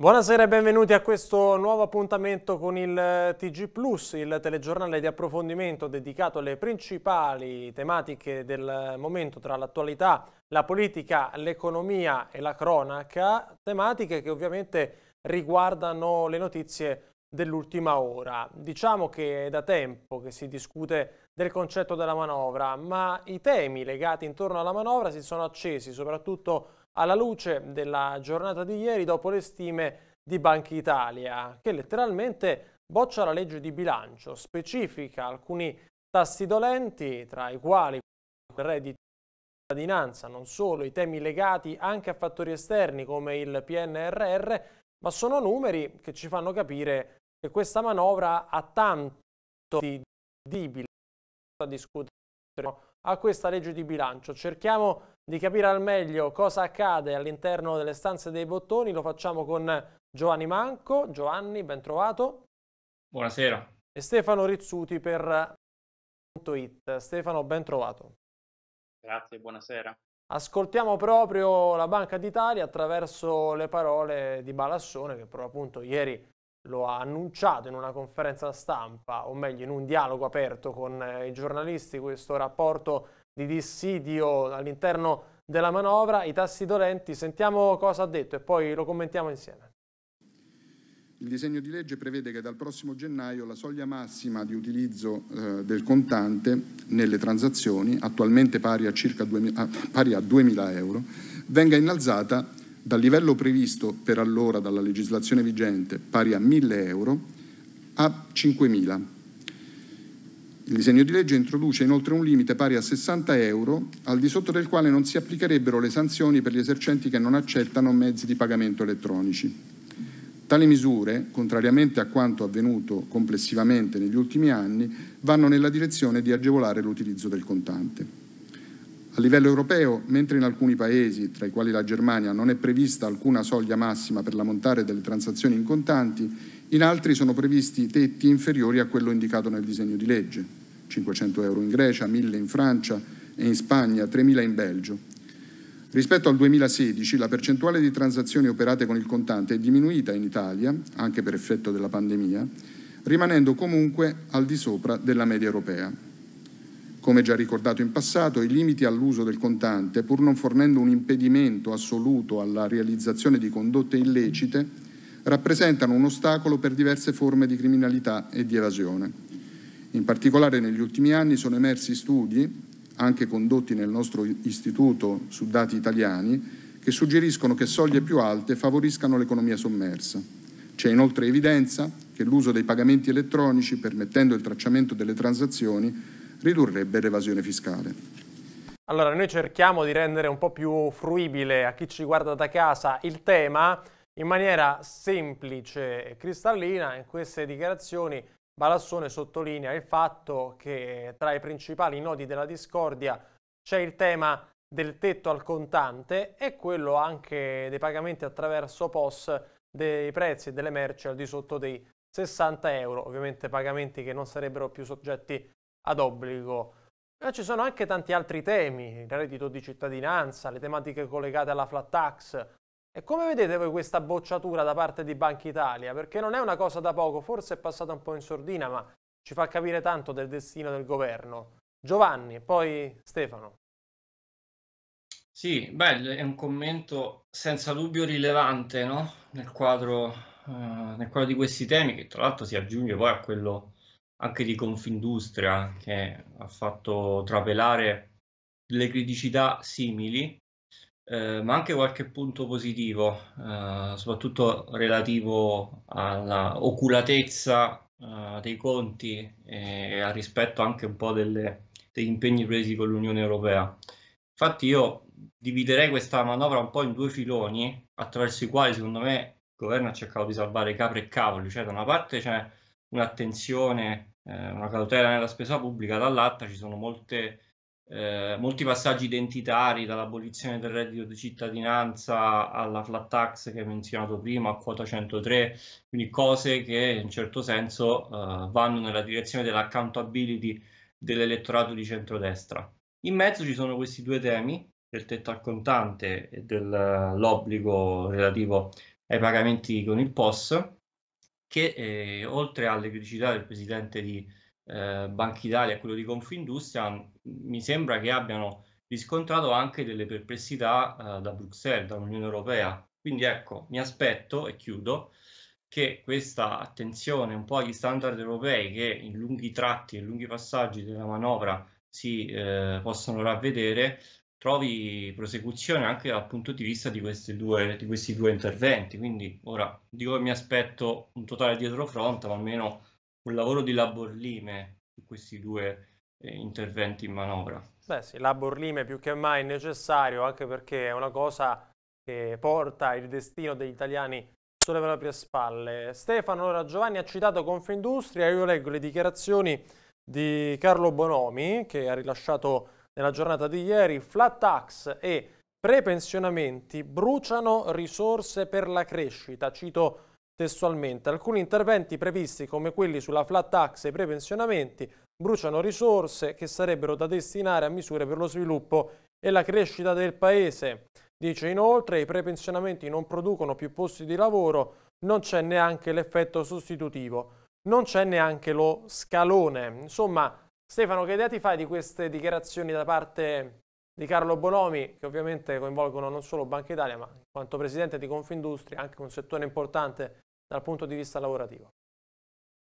Buonasera e benvenuti a questo nuovo appuntamento con il eh, TG Plus, il telegiornale di approfondimento dedicato alle principali tematiche del momento tra l'attualità, la politica, l'economia e la cronaca, tematiche che ovviamente riguardano le notizie dell'ultima ora. Diciamo che è da tempo che si discute del concetto della manovra, ma i temi legati intorno alla manovra si sono accesi, soprattutto alla luce della giornata di ieri dopo le stime di Banca Italia, che letteralmente boccia la legge di bilancio, specifica alcuni tassi dolenti, tra i quali il reddito di cittadinanza, non solo, i temi legati anche a fattori esterni come il PNRR, ma sono numeri che ci fanno capire che questa manovra ha tanto di dibile da discutere a questa legge di bilancio. Cerchiamo di capire al meglio cosa accade all'interno delle stanze dei bottoni lo facciamo con Giovanni Manco. Giovanni, ben trovato. Buonasera. E Stefano Rizzuti per .it. Stefano, ben trovato. Grazie, buonasera. Ascoltiamo proprio la Banca d'Italia attraverso le parole di Balassone che però appunto ieri lo ha annunciato in una conferenza stampa, o meglio in un dialogo aperto con eh, i giornalisti, questo rapporto di dissidio all'interno della manovra, i tassi dolenti. Sentiamo cosa ha detto e poi lo commentiamo insieme. Il disegno di legge prevede che dal prossimo gennaio la soglia massima di utilizzo eh, del contante nelle transazioni, attualmente pari a, circa 2000, ah, pari a 2.000 euro, venga innalzata dal livello previsto per allora dalla legislazione vigente, pari a 1.000 euro, a 5.000 euro il disegno di legge introduce inoltre un limite pari a 60 euro, al di sotto del quale non si applicherebbero le sanzioni per gli esercenti che non accettano mezzi di pagamento elettronici. Tali misure, contrariamente a quanto avvenuto complessivamente negli ultimi anni, vanno nella direzione di agevolare l'utilizzo del contante. A livello europeo, mentre in alcuni paesi, tra i quali la Germania, non è prevista alcuna soglia massima per l'ammontare delle transazioni in contanti, in altri sono previsti tetti inferiori a quello indicato nel disegno di legge. 500 euro in Grecia, 1000 in Francia e in Spagna, 3000 in Belgio. Rispetto al 2016 la percentuale di transazioni operate con il contante è diminuita in Italia, anche per effetto della pandemia, rimanendo comunque al di sopra della media europea. Come già ricordato in passato, i limiti all'uso del contante, pur non fornendo un impedimento assoluto alla realizzazione di condotte illecite, rappresentano un ostacolo per diverse forme di criminalità e di evasione. In particolare negli ultimi anni sono emersi studi, anche condotti nel nostro istituto su dati italiani, che suggeriscono che soglie più alte favoriscano l'economia sommersa. C'è inoltre evidenza che l'uso dei pagamenti elettronici, permettendo il tracciamento delle transazioni, ridurrebbe l'evasione fiscale. Allora, noi cerchiamo di rendere un po' più fruibile a chi ci guarda da casa il tema in maniera semplice e cristallina in queste dichiarazioni Balassone sottolinea il fatto che tra i principali nodi della discordia c'è il tema del tetto al contante e quello anche dei pagamenti attraverso POS dei prezzi delle merci al di sotto dei 60 euro, ovviamente pagamenti che non sarebbero più soggetti ad obbligo. Ma ci sono anche tanti altri temi, il reddito di cittadinanza, le tematiche collegate alla flat tax, e come vedete voi questa bocciatura da parte di Banca Italia? Perché non è una cosa da poco, forse è passata un po' in sordina, ma ci fa capire tanto del destino del governo. Giovanni poi Stefano. Sì, beh, è un commento senza dubbio rilevante no? nel, quadro, eh, nel, quadro, di questi temi, che tra l'altro si aggiunge poi a quello anche di Confindustria, che ha fatto trapelare delle criticità simili eh, ma anche qualche punto positivo, eh, soprattutto relativo alla eh, dei conti e al rispetto anche un po' delle, degli impegni presi con l'Unione Europea. Infatti io dividerei questa manovra un po' in due filoni attraverso i quali secondo me il governo ha cercato di salvare capre e cavoli, cioè da una parte c'è un'attenzione, eh, una cautela nella spesa pubblica, dall'altra ci sono molte eh, molti passaggi identitari, dall'abolizione del reddito di cittadinanza alla flat tax che hai menzionato prima, a quota 103, quindi cose che in certo senso eh, vanno nella direzione dell'accountability dell'elettorato di centrodestra. In mezzo ci sono questi due temi, del tetto al contante e dell'obbligo eh, relativo ai pagamenti con il POS, che eh, oltre alle criticità del presidente di eh, Banca Italia e quello di Confindustria, mi sembra che abbiano riscontrato anche delle perplessità eh, da Bruxelles, dall'Unione Europea. Quindi ecco, mi aspetto e chiudo che questa attenzione un po' agli standard europei che in lunghi tratti e lunghi passaggi della manovra si eh, possono ravvedere trovi prosecuzione anche dal punto di vista di, due, di questi due interventi. Quindi ora dico che mi aspetto un totale dietro fronte, ma almeno un lavoro di laborlime su questi due eh, interventi in manovra. Beh sì, laborlime più che mai è necessario anche perché è una cosa che porta il destino degli italiani sulle proprie spalle. Stefano allora, Giovanni ha citato Confindustria, io leggo le dichiarazioni di Carlo Bonomi che ha rilasciato nella giornata di ieri, flat tax e prepensionamenti bruciano risorse per la crescita, cito Testualmente, alcuni interventi previsti come quelli sulla flat tax e i prepensionamenti bruciano risorse che sarebbero da destinare a misure per lo sviluppo e la crescita del Paese. Dice inoltre i prepensionamenti non producono più posti di lavoro, non c'è neanche l'effetto sostitutivo, non c'è neanche lo scalone. Insomma, Stefano, che idea ti fai di queste dichiarazioni da parte di Carlo Bonomi, che ovviamente coinvolgono non solo Banca Italia, ma in quanto presidente di Confindustria, anche un settore importante dal punto di vista lavorativo?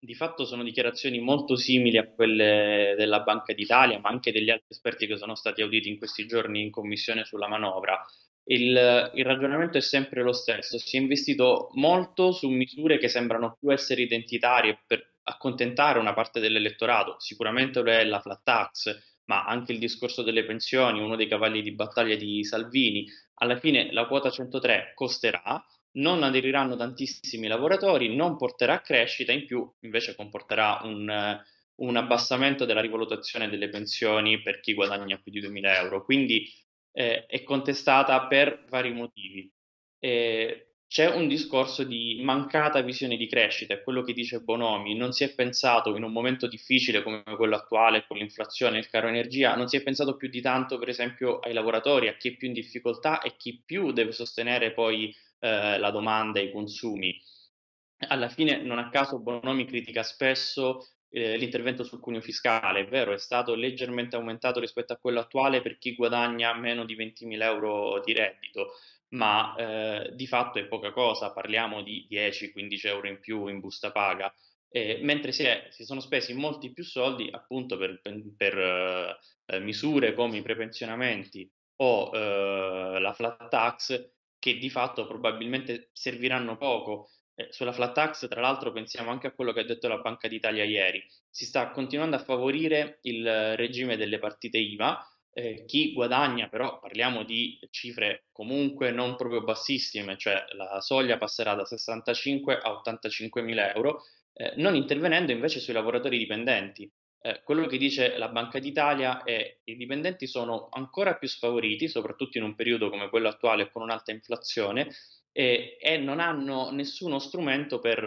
Di fatto sono dichiarazioni molto simili a quelle della Banca d'Italia, ma anche degli altri esperti che sono stati auditi in questi giorni in commissione sulla manovra. Il, il, ragionamento è sempre lo stesso, si è investito molto su misure che sembrano più essere identitarie per accontentare una parte dell'elettorato, sicuramente lo è la flat tax, ma anche il discorso delle pensioni, uno dei cavalli di battaglia di Salvini, alla fine la quota 103 costerà, non aderiranno tantissimi lavoratori, non porterà a crescita, in più invece comporterà un, eh, un, abbassamento della rivalutazione delle pensioni per chi guadagna più di 2.000 euro. Quindi eh, è contestata per vari motivi. Eh, c'è un discorso di mancata visione di crescita, è quello che dice Bonomi, non si è pensato in un momento difficile come quello attuale, con l'inflazione e il caro energia, non si è pensato più di tanto per esempio ai lavoratori, a chi è più in difficoltà e chi più deve sostenere poi eh, la domanda e i consumi. Alla fine, non a caso, Bonomi critica spesso eh, l'intervento sul cuneo fiscale, è vero, è stato leggermente aumentato rispetto a quello attuale per chi guadagna meno di 20.000 euro di reddito, ma eh, di fatto è poca cosa, parliamo di 10-15 euro in più in busta paga. Eh, mentre si, è, si, sono spesi molti più soldi appunto per, per eh, misure come i prepensionamenti o eh, la flat tax che di fatto probabilmente serviranno poco. Eh, sulla flat tax, tra l'altro, pensiamo anche a quello che ha detto la Banca d'Italia ieri. Si sta continuando a favorire il regime delle partite IVA. Eh, chi guadagna, però parliamo di cifre comunque non proprio bassissime, cioè la soglia passerà da 65 a 85 mila euro, eh, non intervenendo invece sui lavoratori dipendenti. Eh, quello che dice la Banca d'Italia è che i dipendenti sono ancora più sfavoriti, soprattutto in un periodo come quello attuale con un'alta inflazione, e, e non hanno nessuno strumento per,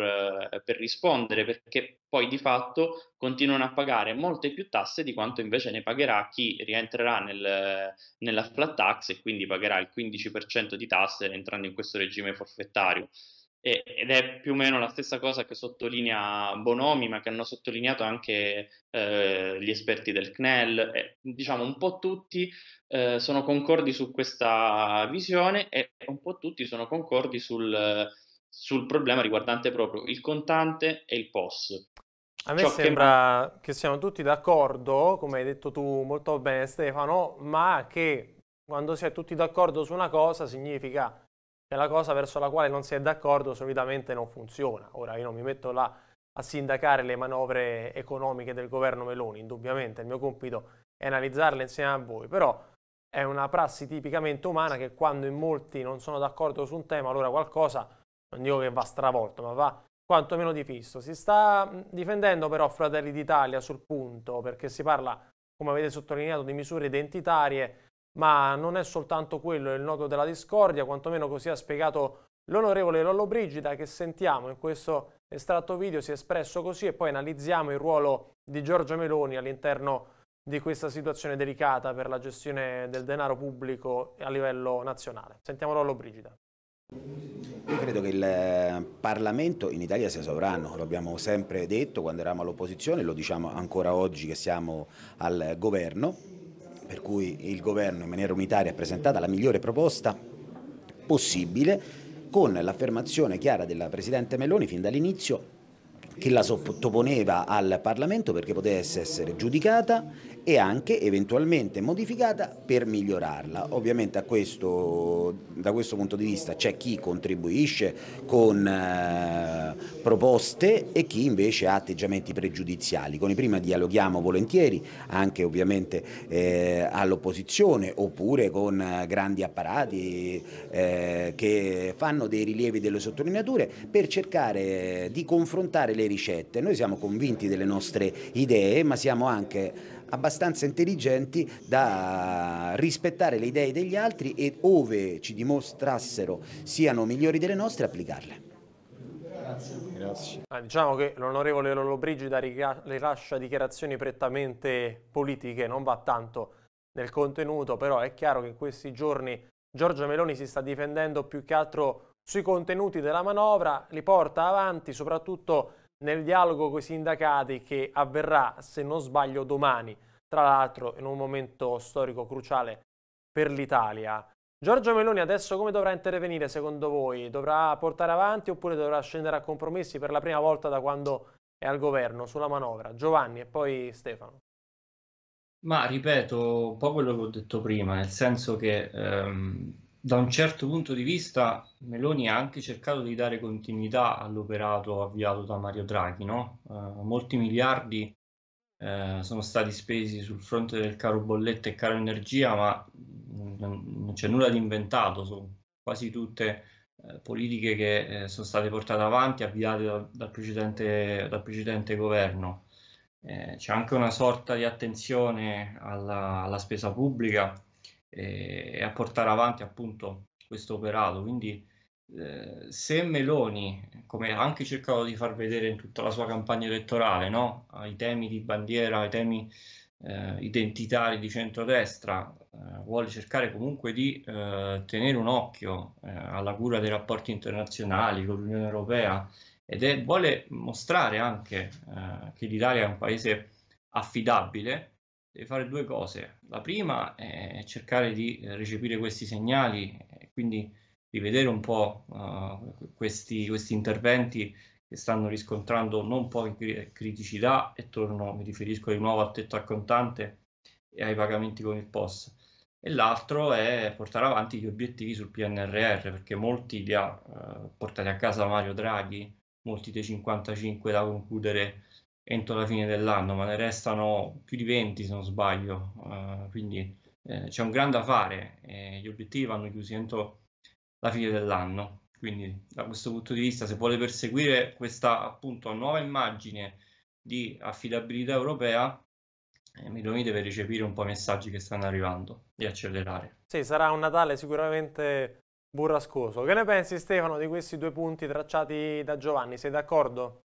eh, per, rispondere perché poi di fatto continuano a pagare molte più tasse di quanto invece ne pagherà chi rientrerà nel, nella flat tax e quindi pagherà il 15% di tasse entrando in questo regime forfettario. E, ed è più o meno la stessa cosa che sottolinea Bonomi, ma che hanno sottolineato anche eh, gli esperti del CNEL, e, diciamo un po' tutti eh, sono concordi su questa visione e un po' tutti sono concordi sul, sul problema riguardante proprio il contante e il POS. A me Ciò sembra che... che... siamo tutti d'accordo, come hai detto tu molto bene Stefano, ma che quando si è tutti d'accordo su una cosa significa la cosa verso la quale non si è d'accordo solitamente non funziona. Ora io non mi metto là a sindacare le manovre economiche del governo Meloni, indubbiamente il mio compito è analizzarle insieme a voi, però è una prassi tipicamente umana che quando in molti non sono d'accordo su un tema, allora qualcosa, non dico che va stravolto, ma va quantomeno difisso. Si sta difendendo però Fratelli d'Italia sul punto, perché si parla, come avete sottolineato, di misure identitarie, ma non è soltanto quello il nodo della discordia, quantomeno così ha spiegato l'onorevole Lollo Brigida che sentiamo in questo estratto video si è espresso così e poi analizziamo il ruolo di Giorgia Meloni all'interno di questa situazione delicata per la gestione del denaro pubblico a livello nazionale. Sentiamo Lollo Brigida. Io credo che il eh, Parlamento in Italia sia sovrano, lo abbiamo sempre detto quando eravamo all'opposizione, lo diciamo ancora oggi che siamo al governo per cui il governo in maniera unitaria ha presentato la migliore proposta possibile con l'affermazione chiara della Presidente Melloni fin dall'inizio che la sottoponeva al Parlamento perché potesse essere giudicata e anche eventualmente modificata per migliorarla. Ovviamente questo, da questo punto di vista c'è chi contribuisce con eh, proposte e chi invece ha atteggiamenti pregiudiziali. Con i prima dialoghiamo volentieri, anche ovviamente eh, all'opposizione oppure con eh, grandi apparati eh, che fanno dei rilievi delle sottolineature per cercare di confrontare le delle ricette. Noi siamo convinti delle nostre idee, ma siamo anche abbastanza intelligenti da rispettare le idee degli altri e ove ci dimostrassero siano migliori delle nostre applicarle. Grazie. Ah, diciamo che l'onorevole Lollobrigida rilascia dichiarazioni prettamente politiche, non va tanto nel contenuto, però è chiaro che in questi giorni Giorgio Meloni si sta difendendo più che altro sui contenuti della manovra, li porta avanti soprattutto nel dialogo con i sindacati che avverrà, se non sbaglio, domani, tra l'altro in un momento storico cruciale per l'Italia. Giorgio Meloni adesso come dovrà intervenire secondo voi? Dovrà portare avanti oppure dovrà scendere a compromessi per la prima volta da quando è al governo sulla manovra? Giovanni e poi Stefano. Ma ripeto un po' quello che ho detto prima, nel senso che ehm, da un certo punto di vista Meloni ha anche cercato di dare continuità all'operato avviato da Mario Draghi, no? eh, molti miliardi eh, sono stati spesi sul fronte del caro bolletto e caro energia, ma mm, non c'è nulla di inventato, sono quasi tutte eh, politiche che eh, sono state portate avanti, avviate da, dal, precedente, dal, precedente, governo. Eh, c'è anche una sorta di attenzione alla, alla spesa pubblica eh, e, a portare avanti appunto questo operato. Quindi eh, se Meloni, come ha anche cercato di far vedere in tutta la sua campagna elettorale, no? i temi di bandiera, ai temi eh, identitari di centrodestra, eh, vuole cercare comunque di eh, tenere un occhio eh, alla cura dei rapporti internazionali con l'Unione Europea ed è, vuole mostrare anche che l'Italia è un paese affidabile deve fare due cose. La prima è cercare di eh, recepire questi segnali, quindi rivedere un po' uh, questi, questi, interventi che stanno riscontrando non poche criticità e torno, mi riferisco di nuovo al tetto al contante e ai pagamenti con il POS. E l'altro è portare avanti gli obiettivi sul PNRR, perché molti li ha uh, portati a casa Mario Draghi, molti dei 55 da concludere entro la fine dell'anno, ma ne restano più di 20 se non sbaglio, uh, quindi eh, c'è un gran da fare, eh, gli obiettivi vanno chiusi entro la fine dell'anno, quindi da questo punto di vista se vuole perseguire questa appunto nuova immagine di affidabilità europea, eh, Meloni deve recepire un po' i messaggi che stanno arrivando e accelerare. Sì, sarà un Natale sicuramente burrascoso. Che ne pensi Stefano di questi due punti tracciati da Giovanni? Sei d'accordo?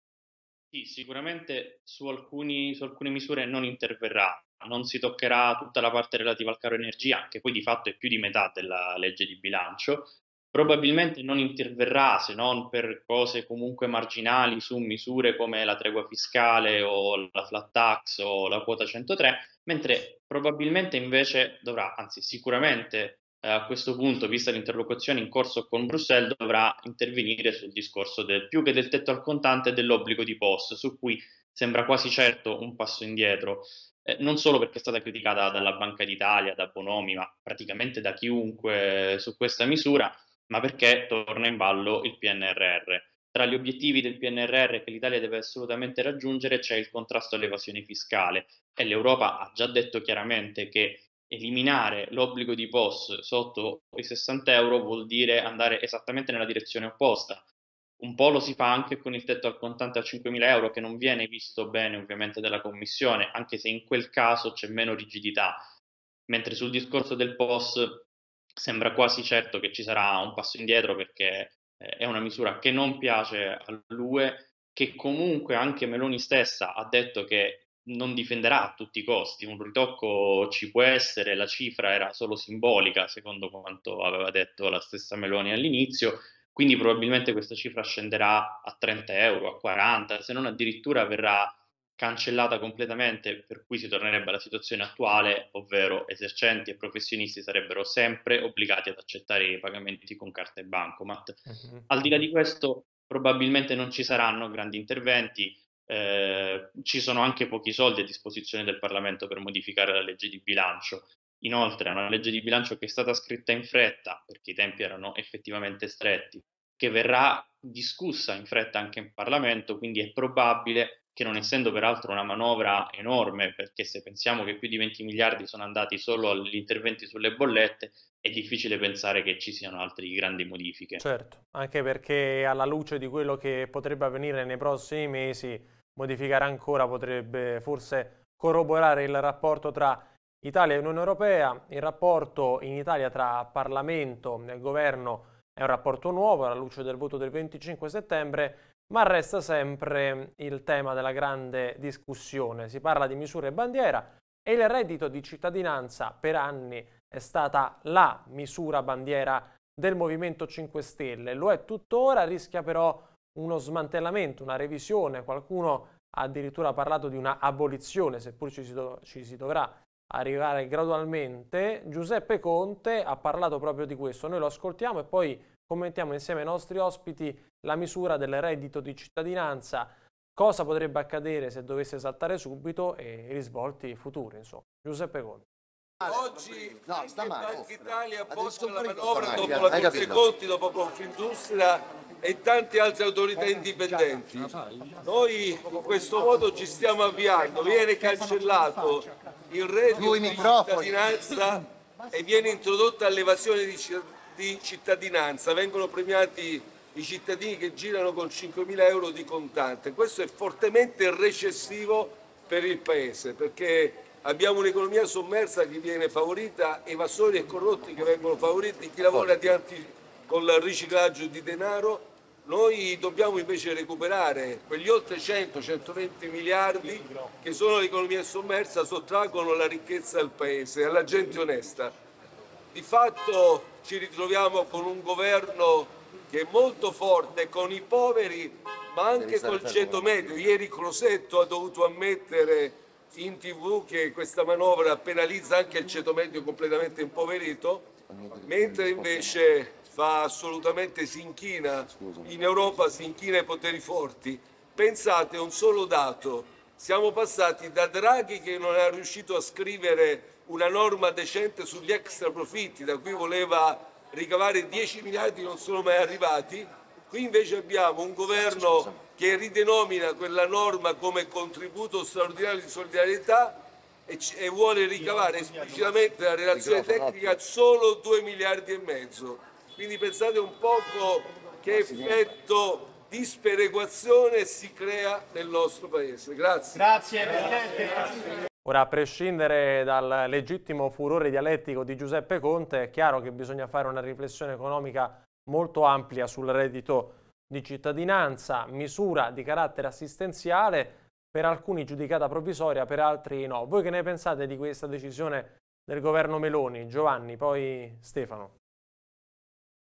Sì, sicuramente su, alcuni, su alcune misure non interverrà, non si toccherà tutta la parte relativa al caro energia, che poi di fatto è più di metà della legge di bilancio. Probabilmente non interverrà se non per cose comunque marginali su misure come la tregua fiscale o la flat tax o la quota 103, mentre probabilmente invece dovrà, anzi sicuramente eh, a questo punto, vista l'interlocuzione in corso con Bruxelles, dovrà intervenire sul discorso del, più che del tetto al contante e dell'obbligo di post, su cui sembra quasi certo un passo indietro, eh, non solo perché è stata criticata dalla Banca d'Italia, da Bonomi, ma praticamente da chiunque eh, su questa misura, ma perché torna in ballo il PNRR. Tra gli obiettivi del PNRR che l'Italia deve assolutamente raggiungere c'è il contrasto all'evasione fiscale e l'Europa ha già detto chiaramente che eliminare l'obbligo di POS sotto i 60 euro vuol dire andare esattamente nella direzione opposta. Un po' lo si fa anche con il tetto al contante a 5.000 euro che non viene visto bene ovviamente dalla Commissione, anche se in quel caso c'è meno rigidità, mentre sul discorso del POS sembra quasi certo che ci sarà un passo indietro perché eh, è una misura che non piace all'UE, che comunque anche Meloni stessa ha detto che non difenderà a tutti i costi, un ritocco ci può essere, la cifra era solo simbolica, secondo quanto aveva detto la stessa Meloni all'inizio, quindi probabilmente questa cifra scenderà a 30 euro, a 40, se non addirittura verrà cancellata completamente, per cui si tornerebbe alla situazione attuale, ovvero esercenti e professionisti sarebbero sempre obbligati ad accettare i pagamenti con carta e bancomat. Mhm. Al di là di questo, probabilmente non ci saranno grandi interventi, Ehm, ci sono anche pochi soldi a disposizione del Parlamento per modificare la legge di bilancio. Inoltre è una legge di bilancio che è stata scritta in fretta, perché i tempi erano effettivamente stretti, che verrà discussa in fretta anche in Parlamento, quindi è probabile che non essendo peraltro una manovra enorme, perché se pensiamo che più di 20 miliardi sono andati solo agli interventi sulle bollette, è difficile pensare che ci siano altre grandi modifiche. Certo, anche perché alla luce di quello che potrebbe avvenire nei prossimi mesi, modificare ancora potrebbe forse corroborare il rapporto tra Italia e Unione Europea, il rapporto in Italia tra Parlamento e Governo è un rapporto nuovo alla luce del voto del 25 settembre, ma resta sempre il tema della grande discussione. Si parla di misure bandiera e il reddito di cittadinanza per anni è stata la misura bandiera del Movimento 5 Stelle, lo è tuttora, rischia però uno smantellamento, una revisione, qualcuno ha addirittura parlato di una abolizione, seppur ci si, do- ci si dovrà arrivare gradualmente. Giuseppe Conte ha parlato proprio di questo, noi lo ascoltiamo e poi commentiamo insieme ai nostri ospiti la misura del reddito di cittadinanza, cosa potrebbe accadere se dovesse saltare subito e i risvolti futuri. Insomma. Giuseppe Conte. Oggi no, Banca Italia appoggia la manovra dopo la Corte Conti, dopo Confindustria e tante altre autorità indipendenti. Noi in questo modo ci stiamo avviando, viene cancellato il reddito di cittadinanza e viene introdotta l'evasione di cittadinanza di cittadinanza, vengono premiati i cittadini che girano con 5.000 euro di contante. Questo è fortemente recessivo per il Paese perché abbiamo un'economia sommersa che viene favorita, evasori e corrotti che vengono favoriti, chi lavora con il riciclaggio di denaro. Noi dobbiamo invece recuperare quegli oltre 100-120 miliardi che sono l'economia sommersa, sottraggono la ricchezza al Paese, alla gente onesta. Di fatto ci ritroviamo con un governo che è molto forte con i poveri ma anche col ceto medio. Ieri Crosetto ha dovuto ammettere in tv che questa manovra penalizza anche il ceto medio completamente impoverito, mentre invece fa assolutamente si inchina, in Europa si inchina ai poteri forti. Pensate un solo dato, siamo passati da Draghi che non è riuscito a scrivere una norma decente sugli extra profitti da cui voleva ricavare 10 miliardi non sono mai arrivati. Qui invece abbiamo un governo che ridenomina quella norma come contributo straordinario di solidarietà e, e vuole ricavare esplicitamente la relazione tecnica solo 2 miliardi e mezzo. Quindi pensate un poco che effetto di sperequazione si crea nel nostro Paese. Grazie. Grazie Presidente. Ora, a prescindere dal legittimo furore dialettico di Giuseppe Conte, è chiaro che bisogna fare una riflessione economica molto ampia sul reddito di cittadinanza, misura di carattere assistenziale, per alcuni giudicata provvisoria, per altri no. Voi che ne pensate di questa decisione del governo Meloni? Giovanni, poi Stefano.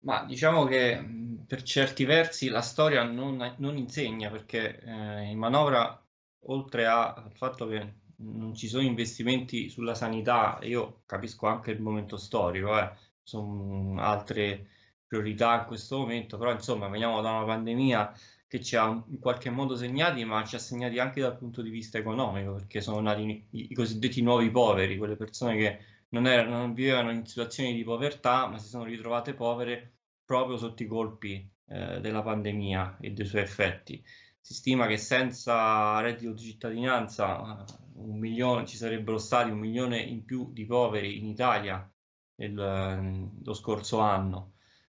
Ma diciamo che per certi versi la storia non, non insegna perché eh, in manovra, oltre al fatto che non ci sono investimenti sulla sanità, io capisco anche il momento storico, eh, sono altre priorità in questo momento, però insomma veniamo da una pandemia che ci ha in qualche modo segnati, ma ci ha segnati anche dal punto di vista economico, perché sono nati i, cosiddetti nuovi poveri, quelle persone che non, erano, non, vivevano in situazioni di povertà, ma si sono ritrovate povere proprio sotto i colpi eh, della pandemia e dei suoi effetti. Si stima che senza reddito di cittadinanza un milione, ci sarebbero stati un milione in più di poveri in Italia il, eh, lo scorso anno.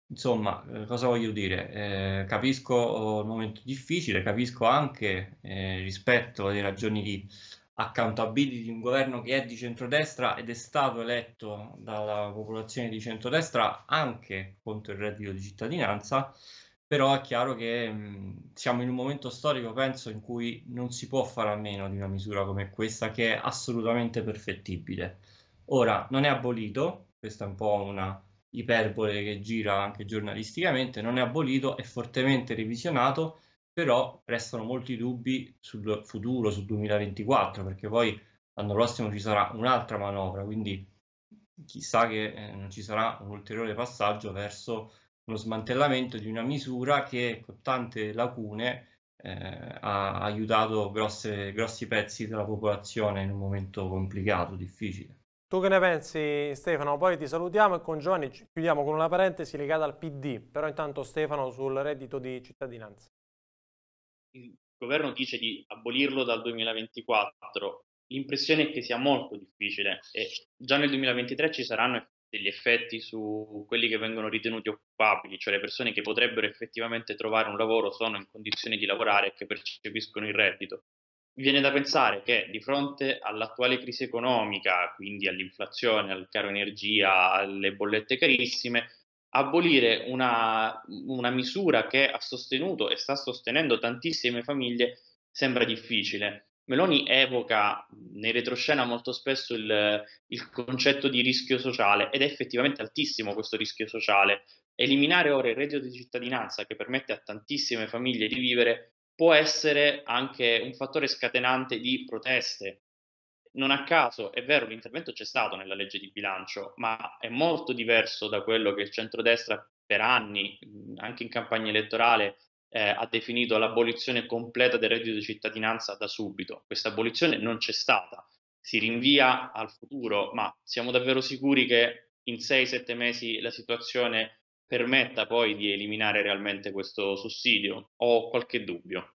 Insomma, eh, cosa voglio dire? Eh, capisco il momento difficile, capisco anche eh, rispetto alle ragioni di accountability di un governo che è di centrodestra ed è stato eletto dalla popolazione di centrodestra anche contro il reddito di cittadinanza, però è chiaro che mh, siamo in un momento storico, penso, in cui non si può fare a meno di una misura come questa che è assolutamente perfettibile. Ora, non è abolito, questa è un po' una iperbole che gira anche giornalisticamente, non è abolito, è fortemente revisionato, però restano molti dubbi sul futuro, sul 2024, perché poi l'anno prossimo ci sarà un'altra manovra, quindi chissà che eh, non ci sarà un ulteriore passaggio verso lo smantellamento di una misura che con tante lacune eh, ha aiutato grosse, grossi pezzi della popolazione in un momento complicato, difficile. Tu che ne pensi Stefano? Poi ti salutiamo e con Giovanni chiudiamo con una parentesi legata al PD, però intanto Stefano sul reddito di cittadinanza. Il governo dice di abolirlo dal 2024, l'impressione è che sia molto difficile e già nel 2023 ci saranno degli effetti su quelli che vengono ritenuti occupabili, cioè le persone che potrebbero effettivamente trovare un lavoro sono in condizione di lavorare e che percepiscono il reddito. Viene da pensare che di fronte all'attuale crisi economica, quindi all'inflazione, al caro energia, alle bollette carissime, abolire una, una misura che ha sostenuto e sta sostenendo tantissime famiglie sembra difficile. Meloni evoca nei retroscena molto spesso il, il, concetto di rischio sociale ed è effettivamente altissimo questo rischio sociale. Eliminare ora il reddito di cittadinanza che permette a tantissime famiglie di vivere può essere anche un fattore scatenante di proteste. Non a caso, è vero, l'intervento c'è stato nella legge di bilancio, ma è molto diverso da quello che il centrodestra per anni, anche in campagna elettorale, eh, ha definito l'abolizione completa del reddito di cittadinanza da subito. Questa abolizione non c'è stata, si rinvia al futuro, ma siamo davvero sicuri che in 6-7 mesi la situazione permetta poi di eliminare realmente questo sussidio? Ho qualche dubbio.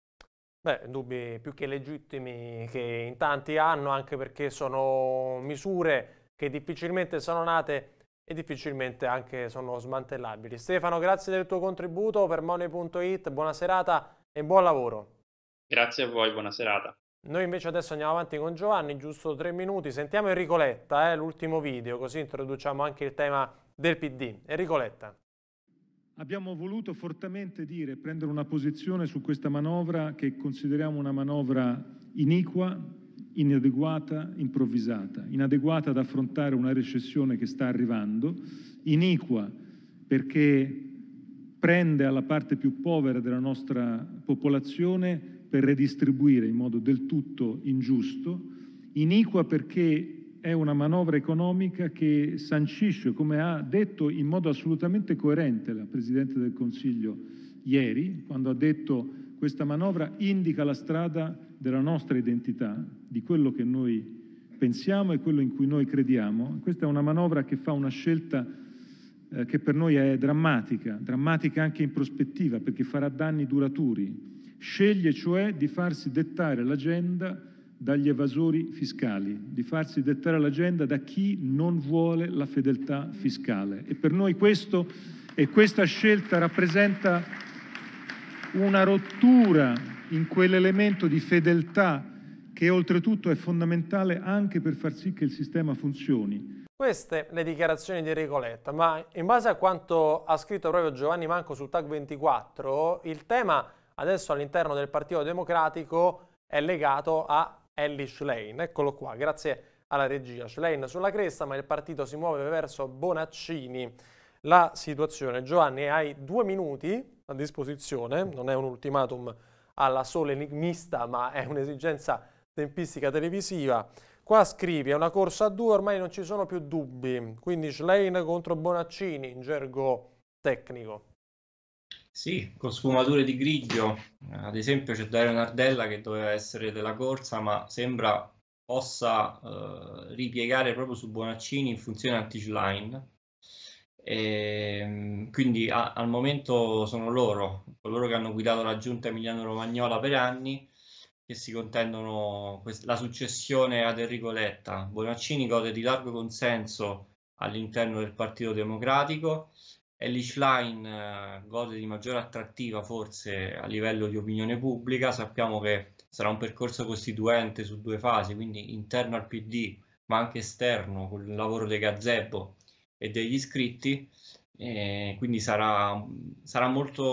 Beh, dubbi più che legittimi che in tanti hanno, anche perché sono misure che difficilmente sono nate e difficilmente anche sono smantellabili. Stefano, grazie del tuo contributo per money.it, buona serata e buon lavoro. Grazie a voi, buona serata. Noi invece adesso andiamo avanti con Giovanni, giusto tre minuti, sentiamo Enrico Letta, eh, l'ultimo video, così introduciamo anche il tema del PD. Enrico Letta. Abbiamo voluto fortemente dire, prendere una posizione su questa manovra che consideriamo una manovra iniqua, inadeguata, improvvisata, inadeguata ad affrontare una recessione che sta arrivando, iniqua perché prende alla parte più povera della nostra popolazione per redistribuire in modo del tutto ingiusto, iniqua perché è una manovra economica che sancisce, come ha detto in modo assolutamente coerente la Presidente del Consiglio ieri, quando ha detto questa manovra indica la strada della nostra identità, di quello che noi pensiamo e quello in cui noi crediamo. Questa è una manovra che fa una scelta eh, che per noi è drammatica, drammatica anche in prospettiva, perché farà danni duraturi. Sceglie cioè di farsi dettare l'agenda dagli evasori fiscali, di farsi dettare l'agenda da chi non vuole la fedeltà fiscale. E per noi questo, e questa scelta rappresenta una rottura in quell'elemento di fedeltà che oltretutto è fondamentale anche per far sì che il sistema funzioni. Queste le dichiarazioni di Ricoletta, ma in base a quanto ha scritto proprio Giovanni Manco su TAG24, il tema adesso all'interno del Partito Democratico è legato a Ellie Schlein. Eccolo qua, grazie alla regia. Schlein sulla cresta, ma il partito si muove verso Bonaccini. La situazione. Giovanni, hai due minuti a disposizione, non è un ultimatum alla sola enigmista, ma è un'esigenza tempistica televisiva. Qua scrivi, è una corsa a due, ormai non ci sono più dubbi, quindi Schlein contro Bonaccini in gergo tecnico. Sì, con sfumature di grigio, ad esempio c'è Dario Nardella che doveva essere della corsa, ma sembra possa eh, ripiegare proprio su Bonaccini in funzione anti-line, e, ehm, quindi a, al momento sono loro, coloro che hanno guidato la giunta Emiliano-Romagnola per anni, che si contendono la successione ad Enrico Letta. Bonaccini gode di largo consenso all'interno del Partito Democratico, Ellie Schlein eh, gode di maggiore attrattiva forse a livello di opinione pubblica, sappiamo che sarà un percorso costituente su due fasi, quindi interno al PD ma anche esterno, con il lavoro dei gazebo e degli iscritti, eh, quindi sarà, sarà molto,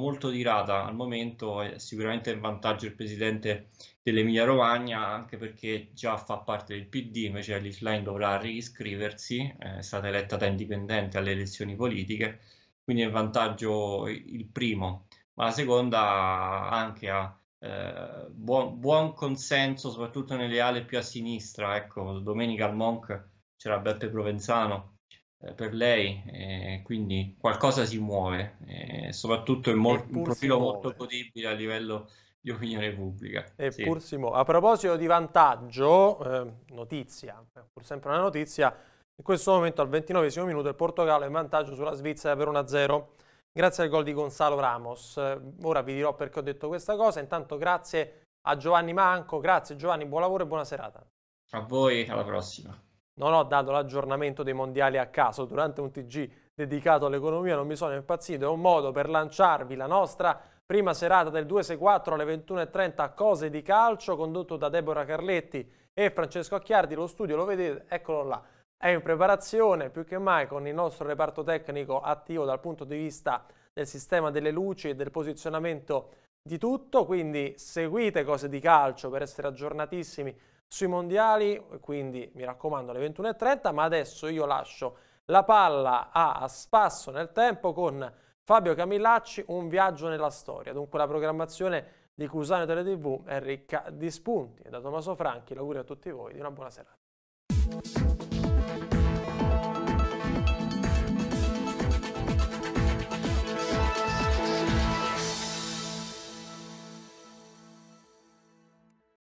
molto tirata al momento, è sicuramente in vantaggio il presidente dell'Emilia Romagna, anche perché già fa parte del PD, invece Alice dovrà riscriversi, eh, è stata eletta da indipendente alle elezioni politiche, quindi è in vantaggio il primo, ma la seconda anche ha eh, buon, buon, consenso, soprattutto nelle ale più a sinistra, ecco, domenica al Monk c'era Beppe Provenzano, eh, per lei, eh, quindi qualcosa si muove, eh, soprattutto è molto, un profilo molto godibile a livello di opinione pubblica. Eppur sì. si muove. A proposito di vantaggio, eh, notizia, eh, pur sempre una notizia, in questo momento al 29 minuto il Portogallo è in vantaggio sulla Svizzera per 1-0. Grazie al gol di Gonzalo Ramos. Ora vi dirò perché ho detto questa cosa. Intanto grazie a Giovanni Manco. Grazie Giovanni, buon lavoro e buona serata. A voi, alla prossima non ho dato l'aggiornamento dei mondiali a caso durante un TG dedicato all'economia, non mi sono impazzito, è un modo per lanciarvi la nostra prima serata del 264 alle 21.30 a Cose di Calcio, condotto da Deborah Carletti e Francesco Acchiardi, lo studio lo vedete, eccolo là, è in preparazione più che mai con il nostro reparto tecnico attivo dal punto di vista del sistema delle luci e del posizionamento di tutto, quindi seguite Cose di Calcio per essere aggiornatissimi sui mondiali, quindi mi raccomando alle 21.30, ma adesso io lascio la palla a, a spasso nel tempo con Fabio Camillacci, un viaggio nella storia. Dunque la programmazione di Cusano Tele TV è ricca di spunti. E da Tommaso Franchi l'augurio a tutti voi di una buona serata.